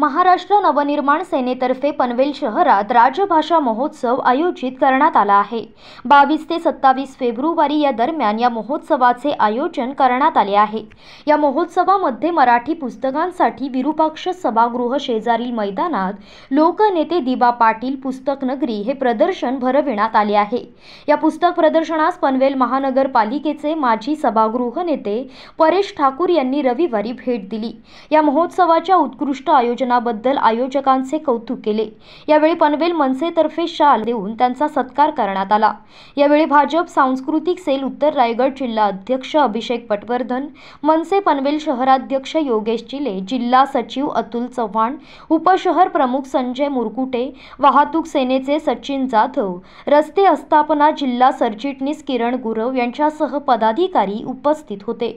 महाराष्ट्र नवनिर्माण सेनेतर्फे पनवेल शहरात राजभाषा महोत्सव आयोजित करण्यात आला आहे बावीस ते सत्तावीस फेब्रुवारी या दरम्यान या महोत्सवाचे आयोजन करण्यात आले आहे या महोत्सवामध्ये मराठी पुस्तकांसाठी विरूपाक्ष सभागृह शेजारील मैदानात लोकनेते दिबा पाटील पुस्तक नगरी हे प्रदर्शन भरविण्यात आले आहे या पुस्तक प्रदर्शनास पनवेल महानगरपालिकेचे माजी सभागृह नेते परेश ठाकूर यांनी रविवारी भेट दिली या महोत्सवाच्या उत्कृष्ट आयोजन आयोजनाबद्दल आयोजकांचे कौतुक केले यावेळी पनवेल मनसेतर्फे शाल देऊन त्यांचा सत्कार करण्यात आला यावेळी भाजप सांस्कृतिक सेल उत्तर रायगड जिल्हा अध्यक्ष अभिषेक पटवर्धन मनसे पनवेल शहराध्यक्ष योगेश चिले जिल्हा सचिव अतुल चव्हाण उपशहर प्रमुख संजय मुरकुटे वाहतूक सेनेचे सचिन जाधव रस्ते आस्थापना जिल्हा सरचिटणीस किरण गुरव यांच्यासह पदाधिकारी उपस्थित होते